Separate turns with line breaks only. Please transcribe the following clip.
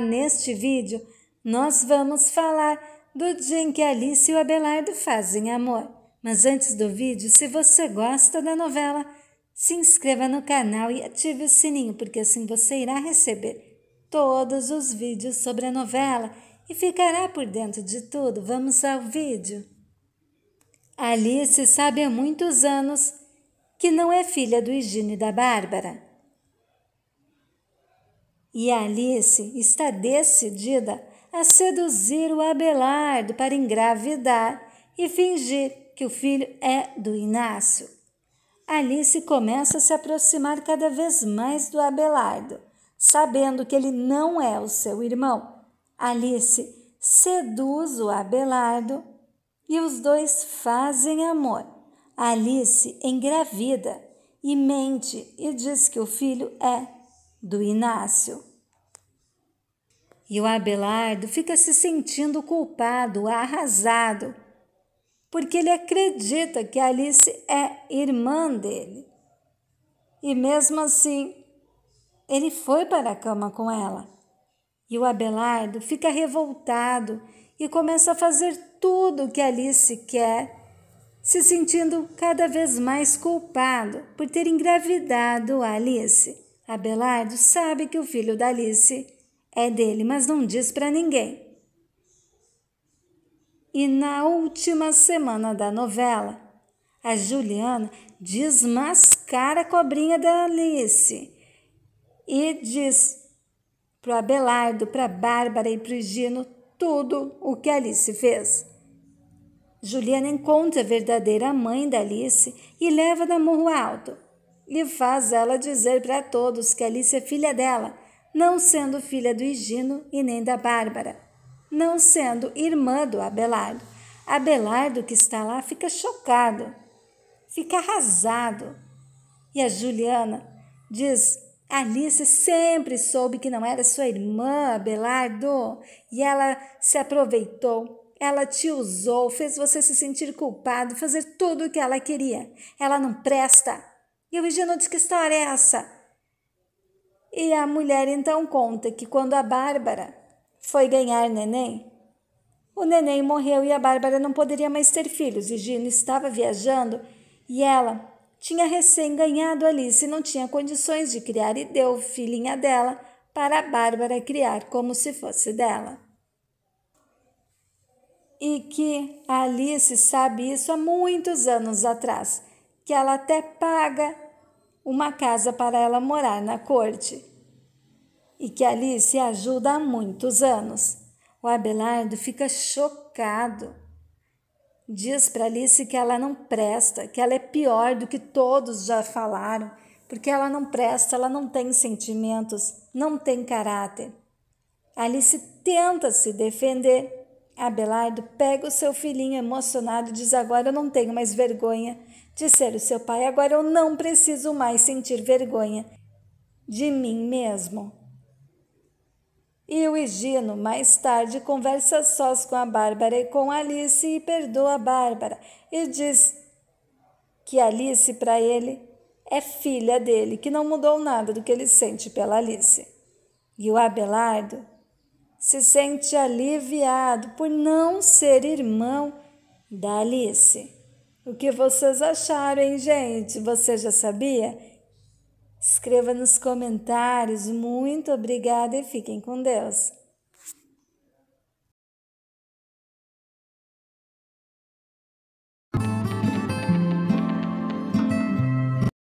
neste vídeo, nós vamos falar do dia em que Alice e o Abelardo fazem amor. Mas antes do vídeo, se você gosta da novela, se inscreva no canal e ative o sininho, porque assim você irá receber todos os vídeos sobre a novela e ficará por dentro de tudo. Vamos ao vídeo. Alice sabe há muitos anos que não é filha do Higino e da Bárbara. E Alice está decidida a seduzir o Abelardo para engravidar e fingir que o filho é do Inácio. Alice começa a se aproximar cada vez mais do Abelardo, sabendo que ele não é o seu irmão. Alice seduz o Abelardo e os dois fazem amor. Alice engravida e mente e diz que o filho é do Inácio. E o Abelardo fica se sentindo culpado, arrasado, porque ele acredita que Alice é irmã dele. E mesmo assim, ele foi para a cama com ela. E o Abelardo fica revoltado e começa a fazer tudo o que Alice quer, se sentindo cada vez mais culpado por ter engravidado Alice. Abelardo sabe que o filho da Alice é dele, mas não diz para ninguém. E na última semana da novela, a Juliana desmascara a cobrinha da Alice e diz para Abelardo, para Bárbara e para Gino tudo o que Alice fez. Juliana encontra a verdadeira mãe da Alice e leva da Morro Alto lhe faz ela dizer para todos que Alice é filha dela, não sendo filha do Higino e nem da Bárbara, não sendo irmã do Abelardo. Abelardo, que está lá, fica chocado, fica arrasado. E a Juliana diz: Alice sempre soube que não era sua irmã, Abelardo, e ela se aproveitou. Ela te usou, fez você se sentir culpado, fazer tudo o que ela queria. Ela não presta. E a Gina diz: Que história é essa? E a mulher então conta que quando a Bárbara foi ganhar neném, o neném morreu e a Bárbara não poderia mais ter filhos. E Gino estava viajando e ela tinha recém ganhado Alice e não tinha condições de criar e deu filhinha dela para a Bárbara criar como se fosse dela. E que a Alice sabe isso há muitos anos atrás que ela até paga uma casa para ela morar na corte e que ali se ajuda há muitos anos. O Abelardo fica chocado. Diz para Alice que ela não presta, que ela é pior do que todos já falaram, porque ela não presta, ela não tem sentimentos, não tem caráter. Alice tenta se defender, Abelardo pega o seu filhinho emocionado e diz: Agora eu não tenho mais vergonha de ser o seu pai, agora eu não preciso mais sentir vergonha de mim mesmo. E o Higino, mais tarde, conversa sós com a Bárbara e com Alice e perdoa a Bárbara e diz que Alice, para ele, é filha dele, que não mudou nada do que ele sente pela Alice. E o Abelardo se sente aliviado por não ser irmão da Alice. O que vocês acharam, hein, gente? Você já sabia? Escreva nos comentários. Muito obrigada e fiquem com Deus.